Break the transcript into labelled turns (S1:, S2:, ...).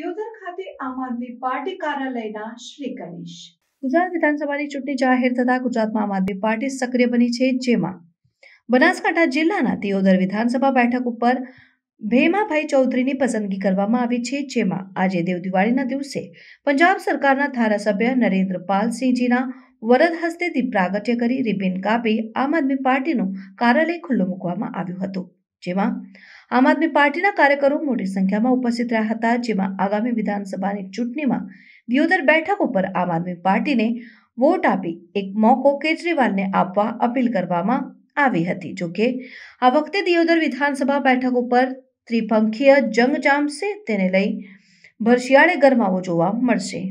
S1: દિયોદર ખાતે આમ આદમી પાર્ટી કાર્યાલયના શ્રી ગણેશ
S2: ગુજરાત વિધાનસભાની ચૂંટણી જાહેર થતાં ગુજરાતમાં આમ આદમી પાર્ટી સક્રિય બની છે જેમાં બનાસકાંઠા જિલ્લાના દિયોદર વિધાનસભા બેઠક ઉપર ભેમાભાઈ ચૌધરીની પસંદગી કરવામાં આવી છે જેમાં આજે દેવદિવાળીના દિવસે પંજાબ સરકારના ધારાસભ્ય નરેન્દ્ર પાલસિંહજીના વરદ હસ્તે દીપ પ્રાગટ્ય કરી રિબિન કાપી આમ આદમી પાર્ટીનું કાર્યાલય ખુલ્લું મૂકવામાં આવ્યું હતું જેમાં આમ આદમી પાર્ટીના કાર્યકરો મોટી સંખ્યામાં ઉપસ્થિત રહ્યા હતા જેમાં આગામી વિધાનસભાની ચૂંટણીમાં દિયોદર બેઠક ઉપર આમ આદમી પાર્ટીને વોટ આપી એક મોકો કેજરીવાલને આપવા અપીલ કરવામાં આવી હતી જોકે આ વખતે દિયોદર વિધાનસભા બેઠક ઉપર ત્રિપંખીય જંગ જામશે તેને લઈ ભરશિયાળે ગરમાવો જોવા મળશે